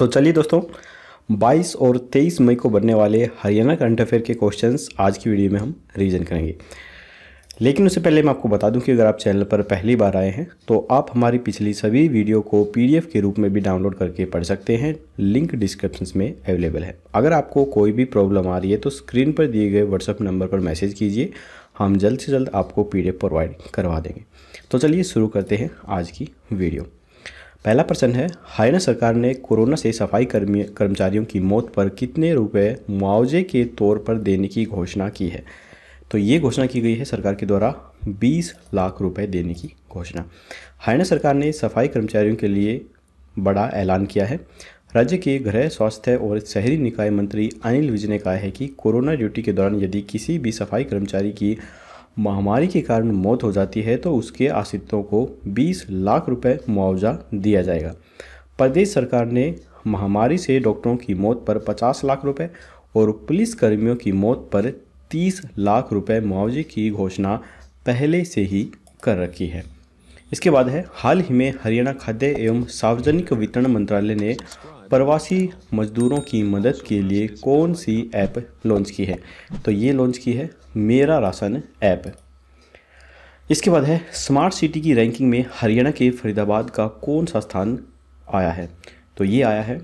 तो चलिए दोस्तों 22 और 23 मई को बनने वाले हरियाणा करंट अफेयर के क्वेश्चंस आज की वीडियो में हम रीज़न करेंगे लेकिन उससे पहले मैं आपको बता दूं कि अगर आप चैनल पर पहली बार आए हैं तो आप हमारी पिछली सभी वीडियो को पीडीएफ के रूप में भी डाउनलोड करके पढ़ सकते हैं लिंक डिस्क्रिप्शन में अवेलेबल है अगर आपको कोई भी प्रॉब्लम आ रही है तो स्क्रीन पर दिए गए व्हाट्सअप नंबर पर मैसेज कीजिए हम जल्द से जल्द आपको पी प्रोवाइड करवा देंगे तो चलिए शुरू करते हैं आज की वीडियो पहला प्रश्न है हरियाणा सरकार ने कोरोना से सफाई कर्मी कर्मचारियों की मौत पर कितने रुपए मुआवजे के तौर पर देने की घोषणा की है तो ये घोषणा की गई है सरकार के द्वारा 20 लाख रुपए देने की घोषणा हरियाणा सरकार ने सफाई कर्मचारियों के लिए बड़ा ऐलान किया है राज्य के गृह स्वास्थ्य और शहरी निकाय मंत्री अनिल विज ने कहा है कि कोरोना ड्यूटी के दौरान यदि किसी भी सफाई कर्मचारी की महामारी के कारण मौत हो जाती है तो उसके आश्रितों को 20 लाख रुपए मुआवजा दिया जाएगा प्रदेश सरकार ने महामारी से डॉक्टरों की मौत पर 50 लाख रुपए और पुलिस कर्मियों की मौत पर 30 लाख रुपए मुआवजे की घोषणा पहले से ही कर रखी है इसके बाद है हाल ही में हरियाणा खाद्य एवं सार्वजनिक वितरण मंत्रालय ने प्रवासी मजदूरों की मदद के लिए कौन सी ऐप लॉन्च की है तो ये लॉन्च की है मेरा राशन ऐप इसके बाद है स्मार्ट सिटी की रैंकिंग में हरियाणा के फरीदाबाद का कौन सा स्थान आया है तो ये आया है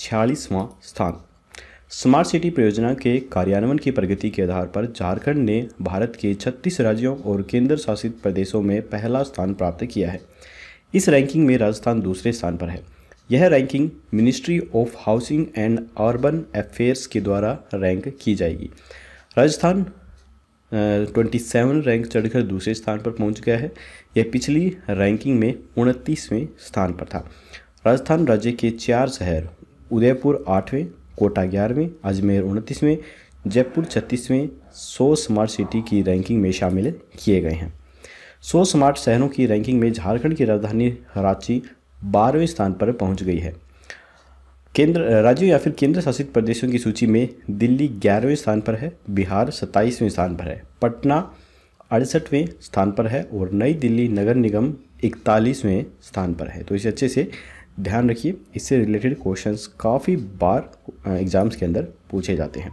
छियालीसवां स्थान स्मार्ट सिटी परियोजना के कार्यान्वयन की प्रगति के आधार पर झारखंड ने भारत के 36 राज्यों और केंद्र शासित प्रदेशों में पहला स्थान प्राप्त किया है इस रैंकिंग में राजस्थान दूसरे स्थान पर है यह ranking ministry of housing and urban affairs के द्वारा रैंक की जाएगी राजस्थान ट्वेंटी सेवन रैंक चढ़कर दूसरे स्थान पर पहुंच गया है यह पिछली रैंकिंग में उनतीसवें स्थान पर था राजस्थान राज्य के चार शहर उदयपुर आठवें कोटा ग्यारहवें अजमेर उनतीसवें जयपुर छत्तीसवें सौ स्मार्ट सिटी की रैंकिंग में शामिल किए गए हैं सौ स्मार्ट शहरों की रैंकिंग में झारखंड की राजधानी रांची बारहवें स्थान पर पहुंच गई है केंद्र राज्यों या फिर केंद्र शासित प्रदेशों की सूची में दिल्ली ग्यारहवें स्थान पर है बिहार सत्ताईसवें स्थान पर है पटना अड़सठवें स्थान पर है और नई दिल्ली नगर निगम इकतालीसवें स्थान पर है तो इसे अच्छे से ध्यान रखिए इससे रिलेटेड क्वेश्चंस काफ़ी बार एग्ज़ाम्स के अंदर पूछे जाते हैं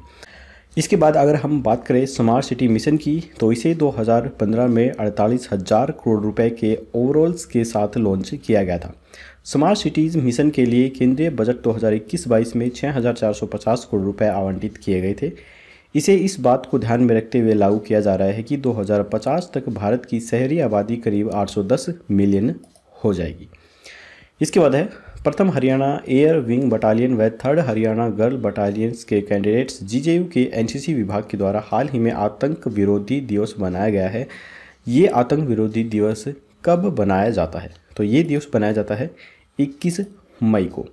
इसके बाद अगर हम बात करें स्मार्ट सिटी मिशन की तो इसे 2015 में अड़तालीस हज़ार करोड़ रुपए के ओवरऑल्स के साथ लॉन्च किया गया था स्मार्ट सिटीज़ मिशन के लिए केंद्रीय बजट 2021-22 में 6,450 करोड़ रुपए आवंटित किए गए थे इसे इस बात को ध्यान में रखते हुए लागू किया जा रहा है कि 2050 तक भारत की शहरी आबादी करीब 810 मिलियन हो जाएगी इसके बाद है प्रथम हरियाणा एयर विंग बटालियन व थर्ड हरियाणा गर्ल बटालियंस के कैंडिडेट्स जीजेयू के एनसीसी विभाग के द्वारा हाल ही में आतंक विरोधी दिवस बनाया गया है ये आतंक विरोधी दिवस कब बनाया जाता है तो ये दिवस बनाया जाता है 21 मई को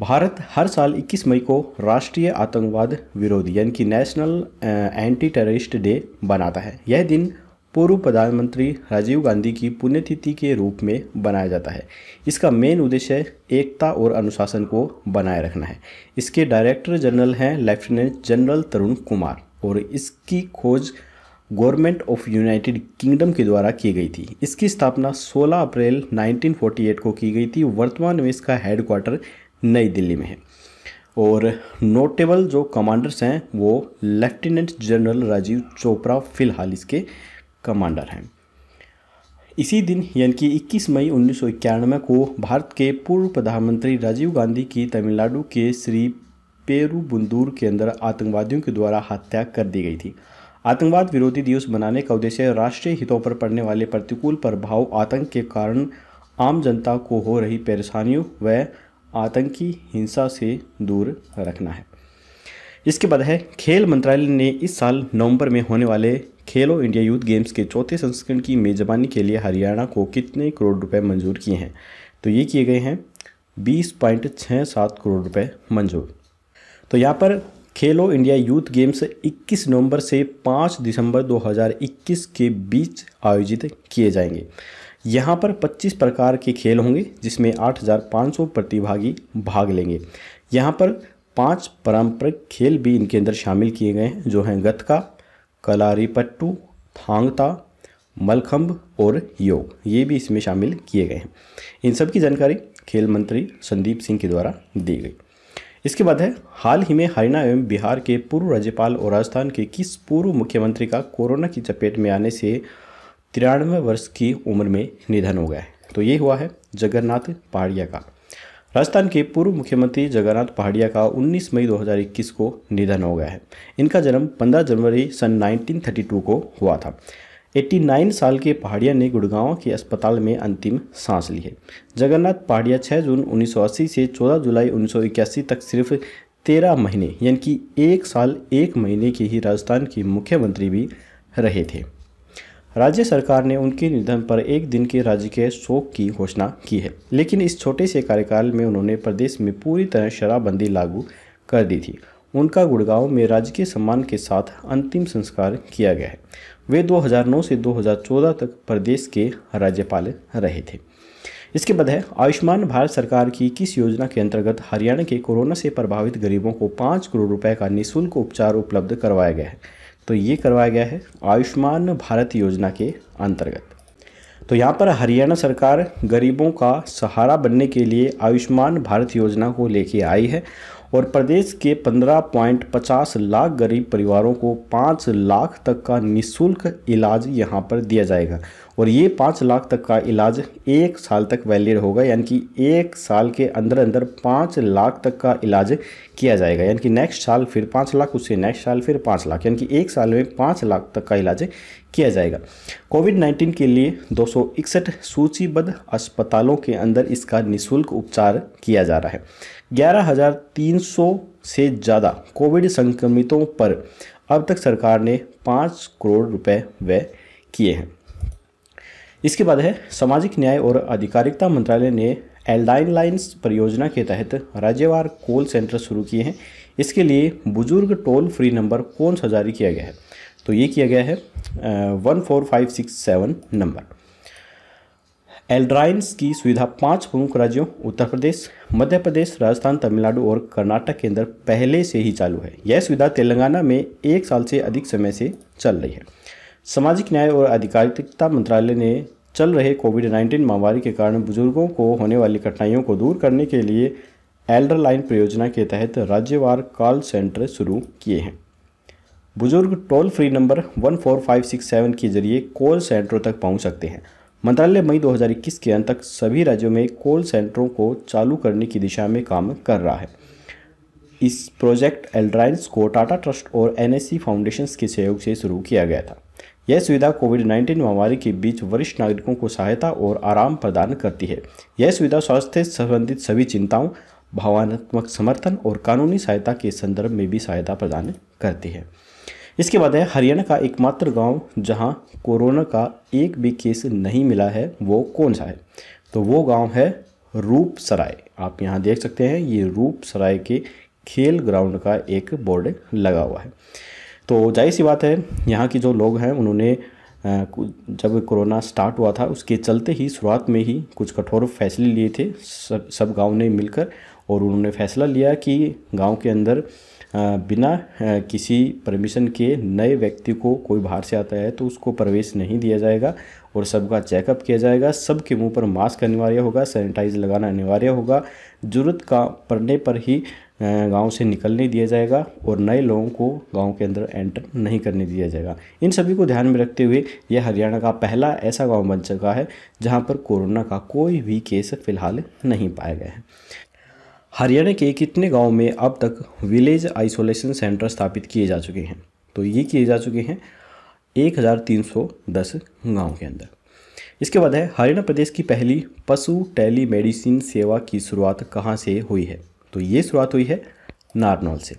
भारत हर साल 21 मई को राष्ट्रीय आतंकवाद विरोधी यानी कि नेशनल एंटी टेररिस्ट डे बनाता है यह दिन पूर्व प्रधानमंत्री राजीव गांधी की पुण्यतिथि के रूप में बनाया जाता है इसका मेन उद्देश्य एकता और अनुशासन को बनाए रखना है इसके डायरेक्टर जनरल हैं लेफ्टिनेंट जनरल तरुण कुमार और इसकी खोज गवर्नमेंट ऑफ यूनाइटेड किंगडम के द्वारा की गई थी इसकी स्थापना 16 अप्रैल 1948 को की गई थी वर्तमान में इसका हेडक्वार्टर नई दिल्ली में है और नोटेबल जो कमांडर्स हैं वो लेफ्टिनेंट जनरल राजीव चोपड़ा फिलहाल इसके कमांडर हैं इसी दिन यानी कि 21 मई उन्नीस को भारत के पूर्व प्रधानमंत्री राजीव गांधी की तमिलनाडु के श्री पेरूबुंदूर के अंदर आतंकवादियों के द्वारा हत्या कर दी गई थी आतंकवाद विरोधी दिवस मनाने का उद्देश्य राष्ट्रीय हितों पर पड़ने वाले प्रतिकूल प्रभाव आतंक के कारण आम जनता को हो रही परेशानियों व आतंकी हिंसा से दूर रखना है इसके बाद है खेल मंत्रालय ने इस साल नवंबर में होने वाले खेलो इंडिया यूथ गेम्स के चौथे संस्करण की मेजबानी के लिए हरियाणा को कितने करोड़ रुपए मंजूर किए हैं तो ये किए गए हैं बीस पॉइंट छः सात करोड़ रुपए मंजूर तो यहाँ पर खेलो इंडिया यूथ गेम्स 21 नवंबर से 5 दिसंबर 2021 के बीच आयोजित किए जाएंगे यहाँ पर 25 प्रकार के खेल होंगे जिसमें 8,500 प्रतिभागी भाग लेंगे यहाँ पर पांच पारंपरिक खेल भी इनके अंदर शामिल किए गए हैं जो हैं गतका कलारीपट्टू थांगता मलखम्ब और योग ये भी इसमें शामिल किए गए हैं इन सब की जानकारी खेल मंत्री संदीप सिंह के द्वारा दी गई इसके बाद है हाल ही में हरियाणा एवं बिहार के पूर्व राज्यपाल और राजस्थान के किस पूर्व मुख्यमंत्री का कोरोना की चपेट में आने से तिरानवे वर्ष की उम्र में निधन हो गया है तो ये हुआ है जगन्नाथ पाड़िया का राजस्थान के पूर्व मुख्यमंत्री जगन्नाथ पहाड़िया का 19 मई 2021 को निधन हो गया है इनका जन्म 15 जनवरी सन 1932 को हुआ था 89 साल के पहाड़िया ने गुड़गांव के अस्पताल में अंतिम सांस ली है जगन्नाथ पहाड़िया 6 जून 1980 से 14 जुलाई 1981 तक सिर्फ तेरह महीने यानी कि एक साल एक महीने के ही राजस्थान के मुख्यमंत्री भी रहे थे राज्य सरकार ने उनके निधन पर एक दिन के राजकीय शोक की घोषणा की है लेकिन इस छोटे से कार्यकाल में उन्होंने प्रदेश में पूरी तरह शराबबंदी लागू कर दी थी उनका गुड़गांव में राजकीय सम्मान के साथ अंतिम संस्कार किया गया है वे 2009 से 2014 तक प्रदेश के राज्यपाल रहे थे इसके बाद है आयुष्मान भारत सरकार की किस योजना के अंतर्गत हरियाणा के कोरोना से प्रभावित गरीबों को पाँच करोड़ रुपए का निःशुल्क उपचार उपलब्ध करवाया गया है तो ये करवाया गया है आयुष्मान भारत योजना के अंतर्गत तो यहाँ पर हरियाणा सरकार गरीबों का सहारा बनने के लिए आयुष्मान भारत योजना को लेके आई है और प्रदेश के 15.50 लाख गरीब परिवारों को 5 लाख तक का निशुल्क इलाज यहाँ पर दिया जाएगा और ये पाँच लाख तक का इलाज एक साल तक वैलिड होगा यानी कि एक साल के अंदर अंदर पाँच लाख तक का इलाज किया जाएगा यानी कि नेक्स्ट साल फिर पाँच लाख उससे नेक्स्ट साल फिर पाँच लाख यानी कि एक साल में पाँच लाख तक का इलाज किया जाएगा कोविड 19 के लिए दो सूचीबद्ध अस्पतालों के अंदर इसका निःशुल्क उपचार किया जा रहा है 11,300 से ज़्यादा कोविड संक्रमितों पर अब तक सरकार ने पाँच करोड़ रुपए व्यय किए हैं इसके बाद है सामाजिक न्याय और आधिकारिकता मंत्रालय ने एल्डाइन लाइन्स परियोजना के तहत राज्यवार कॉल सेंटर शुरू किए हैं इसके लिए बुजुर्ग टोल फ्री नंबर कौन सा जारी किया गया है तो ये किया गया है one four five six seven number Elderline की सुविधा पांच प्रमुख राज्यों उत्तर प्रदेश मध्य प्रदेश राजस्थान तमिलनाडु और कर्नाटक के अंदर पहले से ही चालू है यह सुविधा तेलंगाना में एक साल से अधिक समय से चल रही है सामाजिक न्याय और आधिकारिकता मंत्रालय ने चल रहे कोविड नाइन्टीन महामारी के कारण बुजुर्गों को होने वाली कठिनाइयों को दूर करने के लिए एल्डर लाइन परियोजना के तहत राज्यवार कॉल सेंटर शुरू किए हैं बुजुर्ग टोल फ्री नंबर 14567 के जरिए कॉल सेंटरों तक पहुंच सकते हैं मंत्रालय मई 2021 के अंत तक सभी राज्यों में कॉल सेंटरों को चालू करने की दिशा में काम कर रहा है इस प्रोजेक्ट एल्ड्राइंस को टाटा ट्रस्ट और एनएससी फाउंडेशंस के सहयोग से शुरू किया गया था यह सुविधा कोविड 19 महामारी के बीच वरिष्ठ नागरिकों को सहायता और आराम प्रदान करती है यह सुविधा स्वास्थ्य संबंधित सभी चिंताओं भावनात्मक समर्थन और कानूनी सहायता के संदर्भ में भी सहायता प्रदान करती है इसके बाद है हरियाणा का एकमात्र गांव जहां कोरोना का एक भी केस नहीं मिला है वो कौन सा है तो वो गांव है रूप सराय आप यहां देख सकते हैं ये रूप सराय के खेल ग्राउंड का एक बोर्ड लगा हुआ है तो जाहिर सी बात है यहाँ की जो लोग हैं उन्होंने जब कोरोना स्टार्ट हुआ था उसके चलते ही शुरुआत में ही कुछ कठोर फैसले लिए थे सब सब गाँव ने मिलकर और उन्होंने फैसला लिया कि गांव के अंदर बिना किसी परमिशन के नए व्यक्ति को कोई बाहर से आता है तो उसको प्रवेश नहीं दिया जाएगा और सबका चेकअप किया जाएगा सबके मुंह पर मास्क अनिवार्य होगा सैनिटाइज लगाना अनिवार्य होगा जरूरत का पड़ने पर ही गांव से निकलने दिया जाएगा और नए लोगों को गांव के अंदर एंटर नहीं करने दिया जाएगा इन सभी को ध्यान में रखते हुए यह हरियाणा का पहला ऐसा गांव बन चुका है जहां पर कोरोना का कोई भी केस फिलहाल नहीं पाया गया है हरियाणा के कितने गाँव में अब तक विलेज आइसोलेशन सेंटर स्थापित किए जा चुके हैं तो ये किए जा चुके हैं एक हज़ार तीन सौ दस गाँव के अंदर इसके बाद है हरियाणा प्रदेश की पहली पशु टेली मेडिसिन सेवा की शुरुआत कहाँ से हुई है तो ये शुरुआत हुई है नारनौल से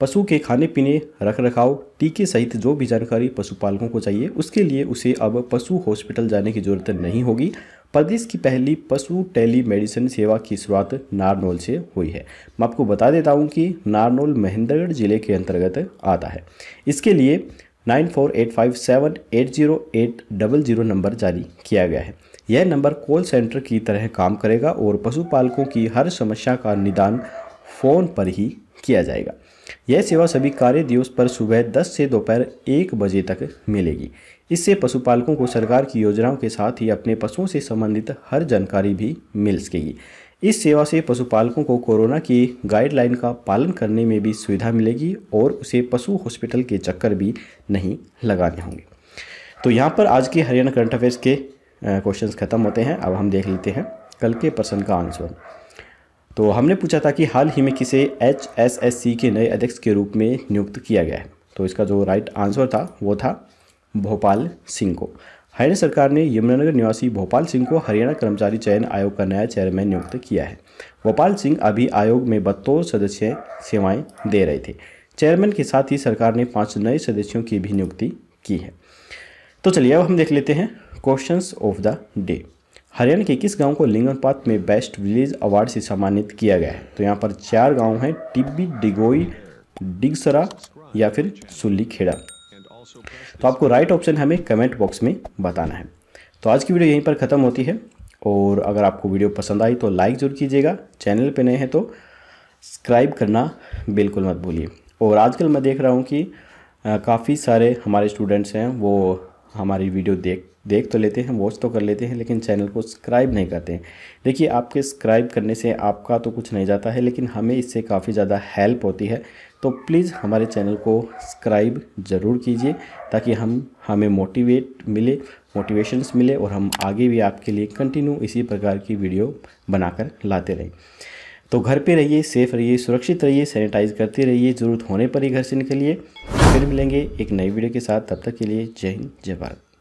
पशु के खाने पीने रख रखाव टीके सहित जो भी जानकारी पशुपालकों को चाहिए उसके लिए उसे अब पशु हॉस्पिटल जाने की जरूरत नहीं होगी प्रदेश की पहली पशु टेली मेडिसिन सेवा की शुरुआत नारनौल से हुई है मैं आपको बता देता हूँ कि नारनौल महेंद्रगढ़ जिले के अंतर्गत आता है इसके लिए nine four eight five seven eight zero eight double zero number जारी किया गया है यह नंबर कॉल सेंटर की तरह काम करेगा और पशुपालकों की हर समस्या का निदान फ़ोन पर ही किया जाएगा यह सेवा सभी कार्य दिवस पर सुबह 10 से दोपहर एक बजे तक मिलेगी इससे पशुपालकों को सरकार की योजनाओं के साथ ही अपने पशुओं से संबंधित हर जानकारी भी मिल सकेगी इस सेवा से पशुपालकों को कोरोना की गाइडलाइन का पालन करने में भी सुविधा मिलेगी और उसे पशु हॉस्पिटल के चक्कर भी नहीं लगाने होंगे तो यहाँ पर आज के हरियाणा करंट अफेयर्स के क्वेश्चन खत्म होते हैं अब हम देख लेते हैं कल के प्रश्न का आंसर तो हमने पूछा था कि हाल ही में किसे एच एस एस सी के नए अध्यक्ष के रूप में नियुक्त किया गया है तो इसका जो राइट आंसर था वो था भोपाल सिंह को हरियाणा सरकार ने यमुनानगर निवासी भोपाल सिंह को हरियाणा कर्मचारी चयन आयोग का नया चेयरमैन नियुक्त किया है भोपाल सिंह अभी आयोग में बतौर सदस्य सेवाएं दे रहे थे चेयरमैन के साथ ही सरकार ने पाँच नए सदस्यों की भी नियुक्ति की है तो चलिए अब हम देख लेते हैं question of the day Haryana के किस गांव को लिंगनपात में बेस्ट विलेज अवार्ड से सम्मानित किया गया है तो यहाँ पर चार गांव हैं टिब्बी डिगोई डिगसरा या फिर सुल्ली खेड़ा तो आपको राइट ऑप्शन हमें कमेंट बॉक्स में बताना है तो आज की वीडियो यहीं पर ख़त्म होती है और अगर आपको वीडियो पसंद आई तो लाइक ज़रूर कीजिएगा चैनल पर नए हैं तो सब्सक्राइब करना बिल्कुल मत भूलिए और आजकल मैं देख रहा हूँ कि काफ़ी सारे हमारे स्टूडेंट्स हैं वो हमारी वीडियो देख देख तो लेते हैं वॉच तो कर लेते हैं लेकिन चैनल को सब्सक्राइब नहीं करते हैं देखिए आपके सब्सक्राइब करने से आपका तो कुछ नहीं जाता है लेकिन हमें इससे काफ़ी ज़्यादा हेल्प होती है तो प्लीज़ हमारे चैनल को सब्सक्राइब ज़रूर कीजिए ताकि हम हमें मोटिवेट मिले मोटिवेशंस मिले और हम आगे भी आपके लिए कंटिन्यू इसी प्रकार की वीडियो बनाकर लाते रहें तो घर पर रहिए सेफ़ रहिए सुरक्षित रहिए सैनिटाइज करते रहिए ज़रूरत होने पर ही घर से निकलिए फिर मिलेंगे एक नई वीडियो के साथ तब तक के लिए जय हिंद जय भारत